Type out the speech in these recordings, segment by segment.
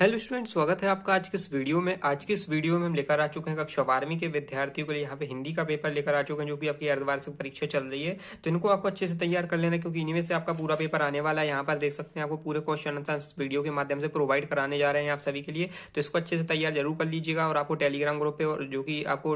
hello student स्वागत है आपका आज के इस वीडियो में आज के इस वीडियो में हम लेकर आ चुके हैं कक्षा बारहवीं के विद्यार्थियों के लिए यहाँ पे हिंदी का पेपर लेकर आ चुके हैं जो भी आपकी अर्धवार्षिक परीक्षा चल रही है तो इनको आपको अच्छे से तैयार कर लेना क्योंकि इनमें से आपका पूरा पेपर आने वाला है यहाँ पर देख सकते हैं आपको पूरे क्वेश्चन आंसर इस वीडियो के माध्यम से प्रोवाइड कराने जा रहे हैं आप सभी के लिए तो इसको अच्छे से तैयार जरूर कर लीजिएगा और आपको टेलीग्राम ग्रुप पे और जो कि आपको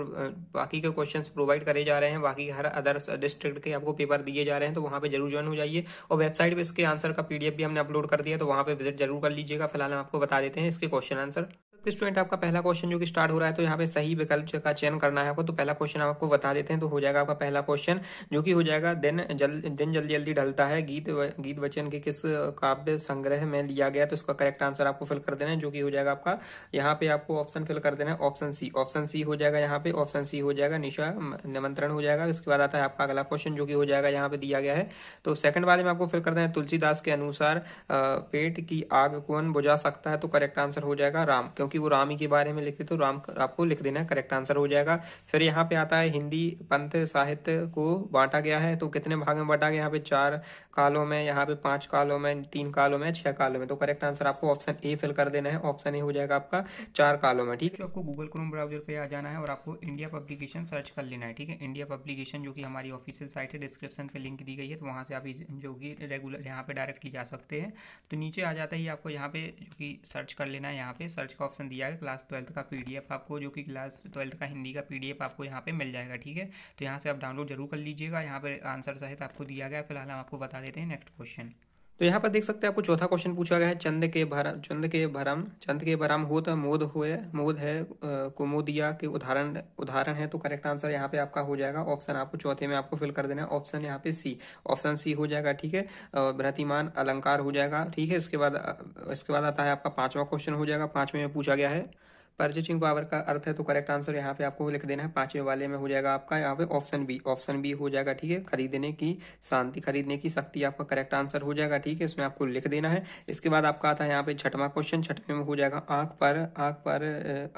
बाकी के क्वेश्चन प्रोवाइड करे जा रहे हैं बाकी हर अदर डिस्ट्रिक्ट के आपको पेपर दिए जा रहे हैं तो वहाँ पर जरूर ज्वाइन हो जाइए और वेबसाइट पर इसके आंसर का पीडीएफ भी हमने अपलोड कर दिया तो वहाँ पर विजिट जरूर कर लीजिएगा फिलहाल हम आपको बता देते लेते हैं इसके क्वेश्चन आंसर तो स्टूडेंट आपका पहला क्वेश्चन जो कि स्टार्ट हो रहा है तो यहाँ पे सही विकल्प का चयन करना है आपको तो पहला क्वेश्चन आपको बता देते हैं तो हो जाएगा आपका पहला क्वेश्चन जो कि हो जाएगा दिन जल दिन जल्दी जल्दी ढलता है गीत गीत वचन के किस काव्य संग्रह में लिया गया तो इसका करेक्ट आंसर आपको फिल कर देना है जो कि हो जाएगा आपका यहाँ पे आपको ऑप्शन फिल कर देना है ऑप्शन सी ऑप्शन सी हो जाएगा यहाँ पे ऑप्शन सी हो जाएगा निशा निमंत्रण हो जाएगा इसके बाद आता है आपका अगला क्वेश्चन जो कि हो जाएगा यहाँ पे दिया गया है तो सेकंड वाले में आपको फिल कर देना है तुलसीदास के अनुसार पेट की आग कौन बुझा सकता है तो करेक्ट आंसर हो जाएगा राम क्योंकि कि वो राम ही के बारे में लिखते तो राम आपको लिख देना करेक्ट आंसर हो जाएगा फिर यहाँ पे आता है हिंदी पंथ साहित्य को बांटा गया है तो कितने भाग में बांटा गया यहाँ पे चार कालों में यहाँ पे पांच कालों में तीन कालों में छह कालों में तो करेक्ट आंसर आपको ऑप्शन ए फिल कर देना है ऑप्शन ए हो जाएगा आपका चार कालों में ठीक है तो आपको गूगल क्रोम ब्राउजर पे आ जाना है और आपको इंडिया पब्लिकेशन सर्च कर लेना है ठीक है इंडिया पब्लिकेशन जो की हमारी ऑफिशियल साइट है डिस्क्रिप्शन पे लिंक दी गई है तो वहां से आप जो कि रेगुलर यहाँ पे डायरेक्टली जा सकते हैं तो नीचे आ जाता ही आपको यहाँ पे जो कि सर्च कर लेना है यहाँ पे सर्च का ऑप्शन ऑप्शन दिया है क्लास ट्वेल्थ का पीडीएफ आपको जो कि क्लास ट्वेल्थ का हिंदी का पीडीएफ आपको यहाँ पे मिल जाएगा ठीक है तो यहाँ से आप डाउनलोड जरूर कर लीजिएगा यहाँ पर आंसर सहित आपको दिया गया फिलहाल हम आपको बता देते हैं नेक्स्ट क्वेश्चन तो यहाँ पर देख सकते हैं आपको चौथा क्वेश्चन पूछा गया है चंद के भरम चंद के भरम चंद के भरम हो तो मोद हुए मोद है कुमोदिया के उदाहरण उदाहरण है तो करेक्ट आंसर यहाँ पे आपका हो जाएगा ऑप्शन आपको चौथे में आपको फिल कर देना है ऑप्शन यहाँ पे सी ऑप्शन सी हो जाएगा ठीक है भ्रतिमान अलंकार हो जाएगा ठीक है इसके बाद इसके बाद आता है आपका पांचवा क्वेश्चन हो जाएगा पांचवें में पूछा गया है परचेसिंग पावर का अर्थ है तो करेक्ट आंसर यहाँ पे आपको लिख देना है पांचवें वाले में हो जाएगा आपका यहाँ पे ऑप्शन बी ऑप्शन बी हो जाएगा ठीक है खरीदने की शांति खरीदने की शक्ति आपका करेक्ट आंसर हो जाएगा ठीक है इसमें आपको लिख देना है इसके बाद आपका आता है यहाँ पे छठवा क्वेश्चन छठवें में हो जाएगा आंख पर आंख पर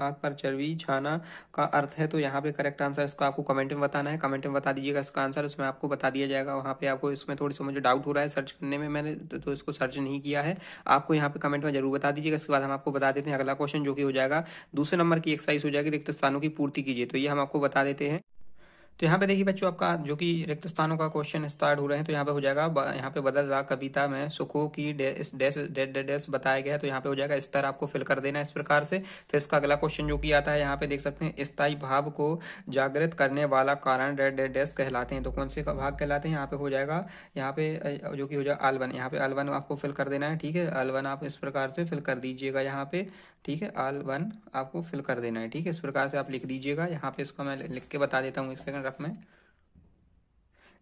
आंख पर चर्बी छाना का अर्थ है तो यहाँ पे करेक्ट आंसर इसको आपको कमेंट में बताना है कमेंट में बता दीजिएगा इसका आंसर उसमें आपको बता दिया जाएगा वहाँ पे आपको इसमें थोड़ी सी मुझे डाउट हो रहा है सर्च करने में मैंने तो, तो इसको सर्च नहीं किया है आपको यहाँ पे कमेंट में जरूर बता दीजिएगा इसके बाद हम आपको बता देते हैं अगला क्वेश्चन जो कि हो जाएगा दूसरे नंबर की एक्सरसाइज हो जाएगी रिक्त स्थानों की पूर्ति कीजिए तो ये हम आपको बता देते हैं तो यहाँ पे देखिए बच्चों आपका जो कि रिक्त स्थानों का क्वेश्चन स्टार्ट हो रहे हैं तो यहाँ पे हो जाएगा यहाँ पे बदल रहा कविता में सुखो की डैश डैश डैश बताया गया है तो यहाँ पे हो जाएगा स्तर आपको फिल कर देना इस प्रकार से फिर इसका अगला क्वेश्चन जो कि आता है यहाँ पे देख सकते हैं स्थायी भाव को जागृत करने वाला कारण डेड डेड डैश कहलाते हैं तो कौन से भाग कहलाते हैं यहाँ पे हो जाएगा यहाँ पे जो कि हो जाएगा अलवन यहाँ पे अलवन आपको फिल कर देना है ठीक है अलवन आप इस प्रकार से फिल कर दीजिएगा यहाँ पे ठीक है आल वन आपको फिल कर देना है ठीक है इस प्रकार से आप लिख दीजिएगा यहाँ पे इसको मैं लिख के बता देता हूँ एक सेकंड रफ में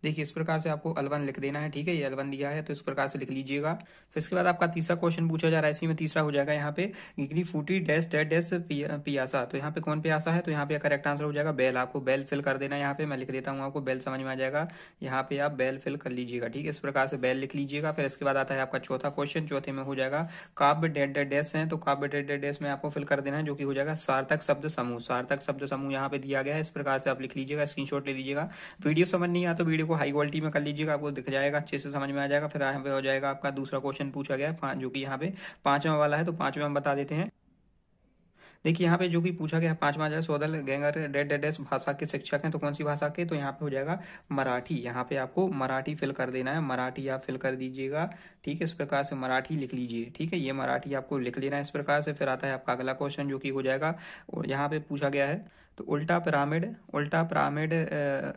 देखिए इस प्रकार से आपको अलवन लिख देना है ठीक है ये अलवन दिया है तो इस प्रकार से लिख लीजिएगा फिर इसके बाद आपका तीसरा क्वेश्चन पूछा जा रहा है इसी में तीसरा हो जाएगा यहाँ पे गिगरी फूटी डेस डेड डेस पियासा तो यहाँ पे कौन पियासा है तो यहाँ पे करेक्ट आंसर हो जाएगा बेल आपको बेल फिल कर देना यहाँ पे मैं लिख देता हूँ आपको बैल समझ में आ जाएगा यहाँ पे आप बैल फिल कर लीजिएगा ठीक है इस प्रकार से बैल लिख लीजिएगा फिर इसके बाद आता है आपका चौथा क्वेश्चन चौथे में हो जाएगा काव्य डेड डेड डेस है तो काव्य डेड डेड डेस में आपको फिल कर देना है जो कि हो जाएगा सार्थक शब्द समूह सार्थक शब्द समूह यहाँ पे दिया गया है इस प्रकार से आप लिख लीजिएगा स्क्रीनशॉट ले लीजिएगा वीडियो समझ नहीं आता तो वीडियो को हाई क्वालिटी में कर लीजिएगा आपको दिख जाएगा अच्छे से समझ में आ जाएगा फिर यहाँ पे हो जाएगा आपका दूसरा क्वेश्चन पूछा गया है जो कि यहाँ पे पांचवा वाला है तो पांचवा हम बता देते हैं देखिए यहाँ पे जो भी पूछा गया पांचवा जो है सोदल गैंगर डेड डेडेस भाषा के शिक्षक हैं तो कौन सी भाषा के तो यहाँ पे हो जाएगा मराठी यहाँ पे आपको मराठी फिल कर देना है मराठी आप फिल कर दीजिएगा ठीक है इस प्रकार से मराठी लिख लीजिए ठीक है ये मराठी आपको लिख लेना है इस प्रकार से फिर आता है आपका अगला क्वेश्चन जो कि हो जाएगा और यहाँ पे पूछा गया है तो उल्टा पिरामिड उल्टा पिरामिड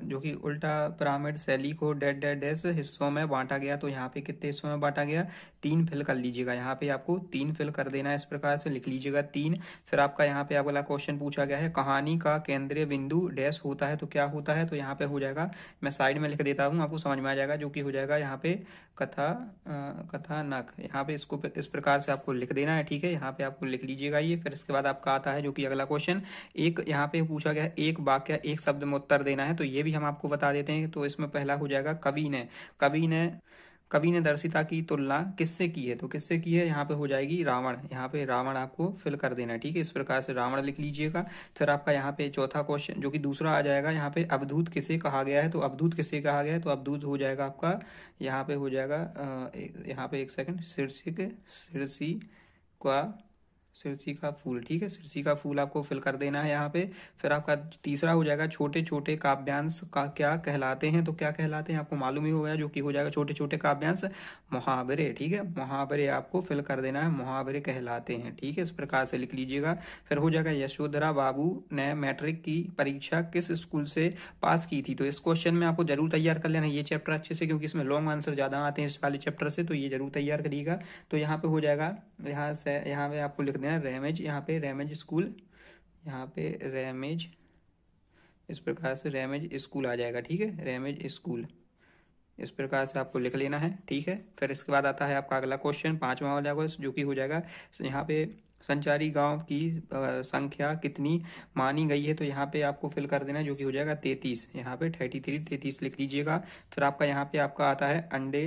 जो कि उल्टा पिरामिड शैली को डेड डेड डेस हिस्सों में बांटा गया तो यहाँ पे कितने हिस्सों में बांटा गया तीन फिल कर लीजिएगा यहाँ पे आपको तीन फिल कर देना है इस प्रकार से लिख लीजिएगा तीन फिर आपका यहाँ पे अगला क्वेश्चन पूछा गया है कहानी का केंद्रीय बिंदु डैश होता है तो क्या होता है तो यहाँ पे हो जाएगा मैं साइड में लिख देता हूँ आपको समझ में आ जाएगा जो कि हो जाएगा यहाँ पे कथा कथा नक यहाँ पे इसको इस प्रकार से आपको लिख देना है ठीक है यहाँ पे आपको लिख लीजिएगा ये फिर इसके बाद आपका आता है जो कि अगला क्वेश्चन एक यहाँ पे पूछा गया एक वाक्य एक शब्द में उत्तर देना है तो ये भी हम आपको बता देते हैं तो इसमें पहला हो जाएगा कवि ने कवि ने कवि ने दर्शिता की तुलना तो किससे की है तो किससे की है यहाँ पे हो जाएगी रावण यहाँ पे रावण आपको फिल कर देना है ठीक है इस प्रकार से रावण लिख लीजिएगा फिर आपका यहाँ पे चौथा क्वेश्चन जो कि दूसरा आ जाएगा यहाँ पे अवधूत किसे कहा गया है तो अवधूत किसे कहा गया है तो अवधूत हो जाएगा आपका यहाँ पे हो जाएगा यहाँ पे एक सेकंड शीर्षिक शीर्षी का सिरसी का फूल ठीक है सिरसी का फूल आपको फिल कर देना है यहाँ पे फिर आपका तीसरा हो जाएगा छोटे छोटे काव्यांश का क्या कहलाते हैं तो क्या कहलाते हैं आपको मालूम ही होगा जो कि हो जाएगा छोटे छोटे काव्यांश मुहावरे ठीक है मुहावरे आपको फिल कर देना है मुहावरे कहलाते हैं ठीक है इस प्रकार से लिख लीजिएगा फिर हो जाएगा यशोधरा बाबू ने मैट्रिक की परीक्षा किस स्कूल से पास की थी तो इस क्वेश्चन में आपको जरूर तैयार कर लेना ये चैप्टर अच्छे से क्योंकि इसमें लॉन्ग आंसर ज्यादा आते हैं इस वाले चैप्टर से तो ये जरूर तैयार करिएगा तो यहाँ पे हो जाएगा यहाँ से यहाँ पे आपको लिख देना रेमेज यहाँ पे रेमेज स्कूल यहाँ पे रेमेज इस प्रकार से रेमेज स्कूल आ जाएगा ठीक है रेमेज स्कूल इस प्रकार से आपको लिख लेना है ठीक है फिर इसके बाद आता है आपका अगला क्वेश्चन पांचवा हो जाएगा जो कि हो जाएगा यहाँ पे संचारी गांव की संख्या कितनी मानी गई है तो यहाँ पे आपको फिल कर देना जो कि हो जाएगा तैतीस यहाँ पे थर्टी थ्री तैतीस लिख लीजिएगा फिर आपका यहाँ पे आपका आता है अंडे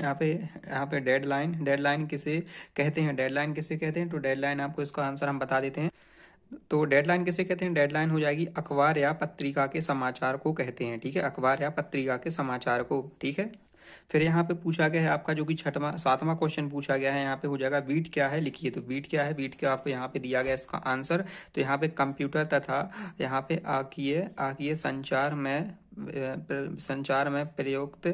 यहाँ पे यहाँ पे डेडलाइन डेडलाइन किसे कहते हैं डेडलाइन किसे कहते हैं तो डेडलाइन आपको इसका आंसर हम बता देते हैं तो डेडलाइन किसे कहते हैं डेडलाइन हो जाएगी अखबार या पत्रिका के समाचार को कहते हैं ठीक है अखबार या पत्रिका के समाचार को ठीक है फिर यहाँ पे पूछा गया है आपका जो कि छठवा सातवां क्वेश्चन पूछा गया है यहाँ पे हो जाएगा बीट क्या है लिखिए तो बीट क्या है बीट क्या आपको यहाँ पे दिया गया इसका आंसर तो यहाँ पे कंप्यूटर तथा यहाँ पे आकीय आकीय संचार में संचार में प्रयुक्त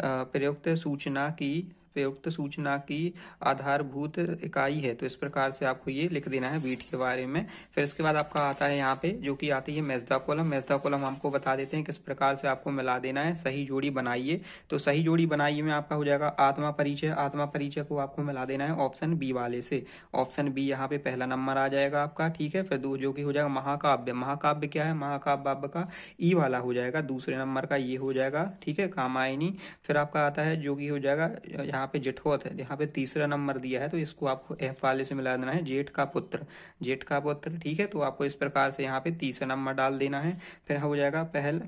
प्रयुक्त सूचना की उपयुक्त सूचना की आधारभूत इकाई है तो इस प्रकार से आपको ये लिख देना है बीट के बारे में फिर इसके बाद आपका आता है यहाँ पे जो कि आती है मेजदा कॉलम मेजदा कॉलम आपको बता देते हैं किस प्रकार से आपको मिला देना है सही जोड़ी बनाइए तो सही जोड़ी बनाइए में आपका हो जाएगा आत्मा परिचय आत्मा परिचय को आपको मिला देना है ऑप्शन बी वाले से ऑप्शन बी यहाँ पे पहला नंबर आ जाएगा आपका ठीक है फिर दो जो कि हो जाएगा महाकाव्य महाकाव्य क्या है महाकाव्य का ई e वाला हो जाएगा दूसरे नंबर का ये हो जाएगा ठीक है कामायनी फिर आपका आता है जो कि हो जाएगा यहाँ यहाँ पे जेठोत है यहाँ पे तीसरा नंबर दिया है तो इसको आपको एफ वाले से मिला देना है जेठ का पुत्र जेठ का पुत्र ठीक है तो आपको इस प्रकार से यहाँ पे तीसरा नंबर डाल देना है फिर हो जाएगा पहल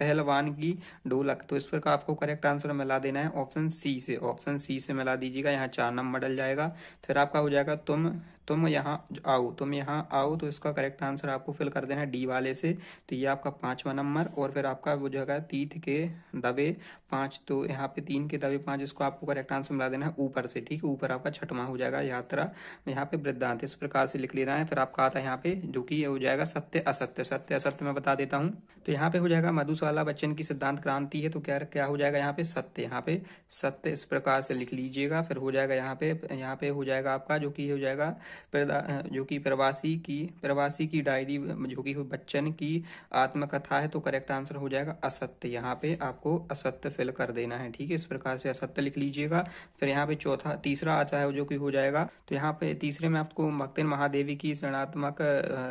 पहलवान की ढोलक तो इस पर का आपको करेक्ट आंसर मिला देना है ऑप्शन सी से ऑप्शन सी से मिला दीजिएगा यहाँ चार नंबर डल जाएगा फिर आपका हो जाएगा तुम तुम यहाँ आओ तुम यहाँ आओ तो इसका करेक्ट आंसर आपको फिल कर देना है डी वाले से तो ये आपका पांचवा नंबर और फिर आपका वो है तीत के दबे पांच तो यहाँ पे तीन के दबे पांच इसको आपको करेक्ट आंसर मिला देना है ऊपर से ठीक है ऊपर आपका छठवा हो जाएगा यात्रा यहाँ पे वृद्धांत इस प्रकार से लिख लेना है फिर आपका आता है यहाँ पे जो कि हो जाएगा सत्य असत्य सत्य असत्य मैं बता देता हूँ तो यहाँ पे हो जाएगा मधुशाला बच्चन की सिद्धांत क्रांति है तो क्या क्या हो जाएगा यहाँ पे सत्य यहाँ पे सत्य इस प्रकार से लिख लीजिएगा फिर हो जाएगा यहाँ पे यहाँ पे हो जाएगा आपका जो कि हो जाएगा जो कि प्रवासी की प्रवासी की डायरी जो कि बच्चन की आत्मकथा है तो करेक्ट आंसर हो जाएगा असत्य यहाँ पे आपको असत्य फिल कर देना है ठीक है इस प्रकार से असत्य लिख लीजिएगा फिर यहाँ पे चौथा तीसरा आता है जो कि हो जाएगा तो यहाँ पे तीसरे में आपको भक्तिन महादेवी की ऋणात्मक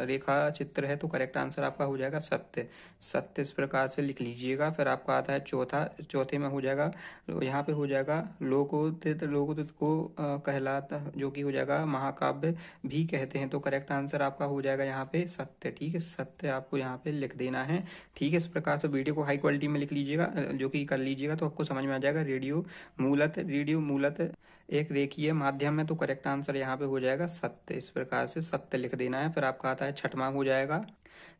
रेखा चित्र है तो करेक्ट आंसर आपका हो जाएगा सत्य सत्य इस प्रकार से लिख लीजिएगा फिर आपका आता है चौथा चौथे में हो जाएगा तो यहाँ पे हो जाएगा लोकोदित लोकोदित को कहलाता जो कि हो जाएगा महाकाव्य भी कहते हैं तो करेक्ट आंसर आपका हो जाएगा यहाँ पे सत्य ठीक है सत्य आपको यहाँ पे लिख देना है ठीक है इस प्रकार से वीडियो को हाई क्वालिटी में लिख लीजिएगा जो कि कर लीजिएगा तो आपको समझ में आ जाएगा रेडियो मूलत रेडियो मूलत एक रेखीय माध्यम है तो करेक्ट आंसर यहाँ पे हो जाएगा सत्य इस प्रकार से सत्य लिख देना है फिर आपका आता है छठवा हो जाएगा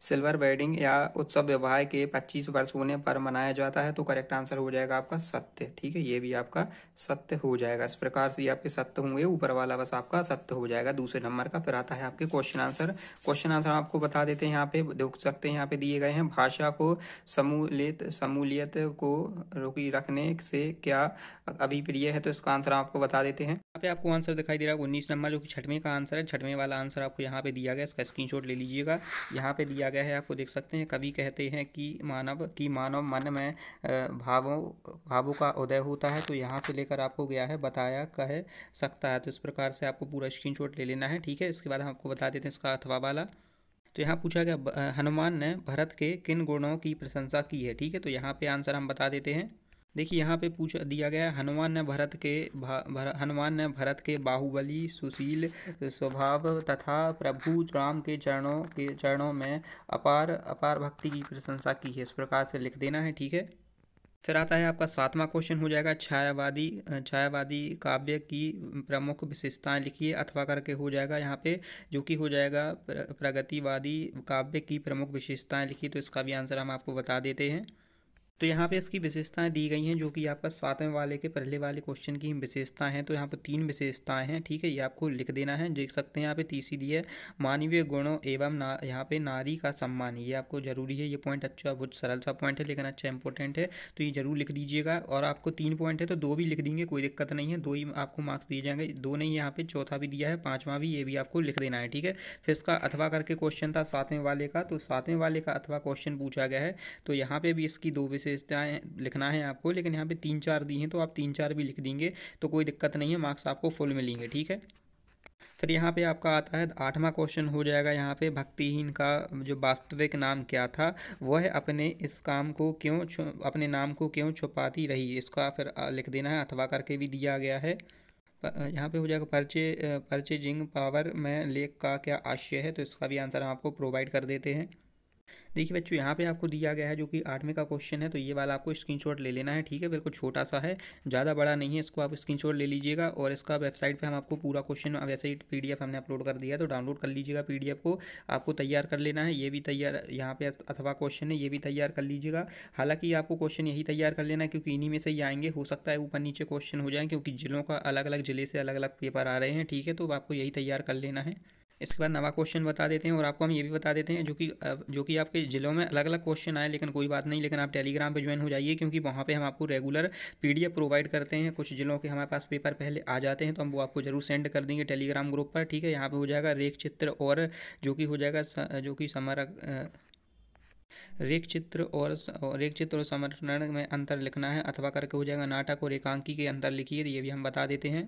सिल्वर वेडिंग या उत्सव विवाह के 25 वर्ष होने पर मनाया जाता है तो करेक्ट आंसर हो जाएगा आपका सत्य ठीक है ये भी आपका सत्य हो जाएगा इस प्रकार से आपके सत्य होंगे ऊपर वाला बस आपका सत्य हो जाएगा दूसरे नंबर का फिर आता है आपके क्वेश्चन आंसर क्वेश्चन आंसर आपको बता देते हैं यहाँ पे देख सकते हैं यहाँ पे दिए गए हैं भाषा को समूलित समूलियत को रोकी रखने से क्या अभिप्रिय है तो इसका आंसर आपको बता देते हैं यहाँ पे आपको आंसर दिखाई दे रहा है उन्नीस नंबर जो कि छठवें का आंसर है छठवें वाला आंसर आपको यहाँ पे दिया गया इसका स्क्रीन ले लीजिएगा यहाँ पे पे दिया गया है आपको देख सकते हैं कवि कहते हैं कि मानव की मानव मन में भावों भावों का उदय होता है तो यहाँ से लेकर आपको गया है बताया कह सकता है तो इस प्रकार से आपको पूरा स्क्रीन ले लेना है ठीक है इसके बाद हम आपको बता देते हैं इसका अथवा वाला तो यहाँ पूछा गया हनुमान ने भरत के किन गुणों की प्रशंसा की है ठीक है तो यहाँ पे आंसर हम बता देते हैं देखिए यहाँ पे पूछ दिया गया हनुमान ने भरत के भर, हनुमान ने भरत के बाहुबली सुशील स्वभाव तथा प्रभु राम के चरणों के चरणों में अपार अपार भक्ति की प्रशंसा की है इस प्रकार से लिख देना है ठीक है फिर आता है आपका सातवां क्वेश्चन हो जाएगा छायावादी छायावादी काव्य की प्रमुख विशेषताएं लिखिए अथवा करके हो जाएगा यहाँ पे जो कि हो जाएगा प्रगतिवादी काव्य की प्रमुख विशेषताएं लिखिए तो इसका भी आंसर हम आपको बता देते हैं तो यहाँ पे इसकी विशेषताएं दी गई हैं जो कि आपका सातवें वाले के पहले वाले क्वेश्चन की विशेषताएं हैं तो यहाँ पर तीन विशेषताएं हैं ठीक है ये आपको लिख देना है देख सकते हैं यहाँ पे तीसरी दी है मानवीय गुणों एवं ना यहाँ पे नारी का सम्मान ये आपको जरूरी है ये पॉइंट अच्छा बहुत सरल सा पॉइंट है लेकिन अच्छा इंपॉर्टेंट है तो ये जरूर लिख दीजिएगा और आपको तीन पॉइंट है तो दो भी लिख देंगे कोई दिक्कत नहीं है दो ही आपको मार्क्स दिए जाएंगे दो नहीं यहाँ पे चौथा भी दिया है पाँचवा भी ये भी आपको लिख देना है ठीक है फिर इसका अथवा करके क्वेश्चन था सातवें वाले का तो सातवें वाले का अथवा क्वेश्चन पूछा गया है तो यहाँ पे भी इसकी दो विशेष विशेषताएँ लिखना है आपको लेकिन यहाँ पे तीन चार दी हैं तो आप तीन चार भी लिख देंगे तो कोई दिक्कत नहीं है मार्क्स आपको फुल मिलेंगे ठीक है फिर यहाँ पे आपका आता है आठवां क्वेश्चन हो जाएगा यहाँ पे भक्तिहीन का जो वास्तविक नाम क्या था वह अपने इस काम को क्यों अपने नाम को क्यों छुपाती रही इसका फिर लिख देना है अथवा करके भी दिया गया है यहाँ पे हो जाएगा परचे परचेजिंग पावर में लेख का क्या आशय है तो इसका भी आंसर हम आपको प्रोवाइड कर देते हैं देखिए बच्चों यहाँ पे आपको दिया गया है जो कि आठवें का क्वेश्चन है तो ये वाला आपको स्क्रीनशॉट ले लेना है ठीक है बिल्कुल छोटा सा है ज़्यादा बड़ा नहीं है इसको आप स्क्रीनशॉट ले लीजिएगा और इसका वेबसाइट पे हम आपको पूरा क्वेश्चन वैसे ही पीडीएफ हमने अपलोड कर दिया है तो डाउनलोड कर लीजिएगा पी को आपको तैयार कर लेना है ये भी तैयार यहाँ पे अथवा क्वेश्चन है ये भी तैयार कर लीजिएगा हालांकि आपको क्वेश्चन यही तैयार कर लेना है क्योंकि इन्हीं में से ही आएंगे हो सकता है ऊपर नीचे क्वेश्चन हो जाए क्योंकि जिलों का अलग अलग ज़िले से अलग अलग पेपर आ रहे हैं ठीक है तो आपको यही तैयार कर लेना है इसके बाद नवा क्वेश्चन बता देते हैं और आपको हम ये भी बता देते हैं जो कि जो कि आपके ज़िलों में अलग अलग क्वेश्चन आए लेकिन कोई बात नहीं लेकिन आप टेलीग्राम पर ज्वाइन हो जाइए क्योंकि वहाँ पर हम आपको रेगुलर पी प्रोवाइड करते हैं कुछ ज़िलों के हमारे पास पेपर पहले आ जाते हैं तो हम वो आपको जरूर सेंड कर देंगे टेलीग्राम ग्रुप पर ठीक है यहाँ पर हो जाएगा रेख चित्र और जो कि हो जाएगा जो कि समारक रेख चित्र और रेख चित्र और समरण में अंतर लिखना है अथवा करके हो जाएगा नाटक और एकांकी के अंतर लिखिए तो ये भी हम बता देते हैं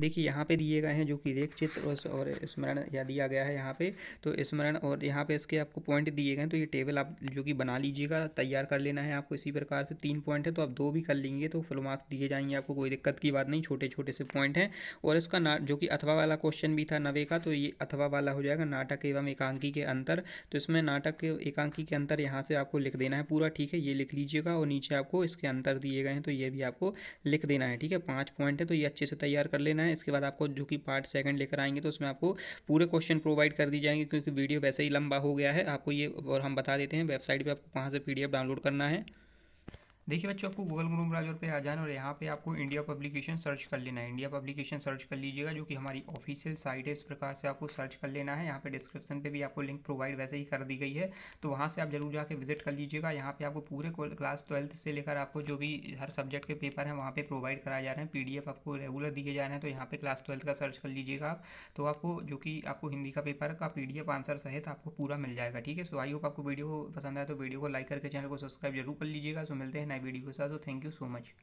देखिए यहाँ पे दिए गए हैं जो कि रेख चित्र और स्मरण या दिया गया है यहाँ पे तो स्मरण और यहाँ पे इसके आपको पॉइंट दिए गए हैं तो ये टेबल आप जो कि बना लीजिएगा तैयार कर लेना है आपको इसी प्रकार से तीन पॉइंट है तो आप दो भी कर लेंगे तो फुल मार्क्स दिए जाएंगे आपको कोई दिक्कत की बात नहीं छोटे छोटे से पॉइंट हैं और इसका ना जो कि अथवा वाला क्वेश्चन भी था नवे का तो ये अथवा वाला हो जाएगा नाटक एवं एकांकी के अंतर तो इसमें नाटक एकांकी के अंतर यहाँ से आपको लिख देना है पूरा ठीक है ये लिख लीजिएगा और नीचे आपको इसके अंतर दिए गए हैं तो ये भी आपको लिख देना है ठीक है पाँच पॉइंट है तो ये अच्छे से तैयार कर लेना है इसके बाद आपको जो कि पार्ट सेकंड लेकर आएंगे तो उसमें आपको पूरे क्वेश्चन प्रोवाइड कर दी जाएंगे क्योंकि वीडियो वैसे ही लंबा हो गया है आपको ये और हम बता देते हैं वेबसाइट पर आपको कहाँ से पीडीएफ डाउनलोड करना है देखिए बच्चों आपको गूगल क्रोम ब्राउजर पे आ जाना और यहाँ पे आपको इंडिया पब्लिकेशन सर्च कर लेना है इंडिया पब्लिकेशन सर्च कर लीजिएगा जो कि हमारी ऑफिशियल साइट है इस प्रकार से आपको सर्च कर लेना है यहाँ पे डिस्क्रिप्शन पे भी आपको लिंक प्रोवाइड वैसे ही कर दी गई है तो वहाँ से आप जरूर जाकर विजिट कर लीजिएगा यहाँ पर आपको पूरे क्लास ट्वेल्थ से लेकर आपको जो भी हर सब्जेक्ट के पेपर हैं वहाँ पर प्रोवाइड कराए जा रहे हैं पी आपको रेगुलर दिए जा रहे हैं तो यहाँ पर क्लास ट्वेल्थ का सर्च कर लीजिएगा आप तो आपको जो कि आपको हिंदी का पेपर का पी आंसर सहित आपको पूरा मिल जाएगा ठीक है सो आई होप आपको वीडियो पसंद आए तो वीडियो को लाइक करके चैनल को सब्सक्राइब जरूर कर लीजिएगा सो मिलते हैं वीडियो के साथ तो थैंक यू सो मच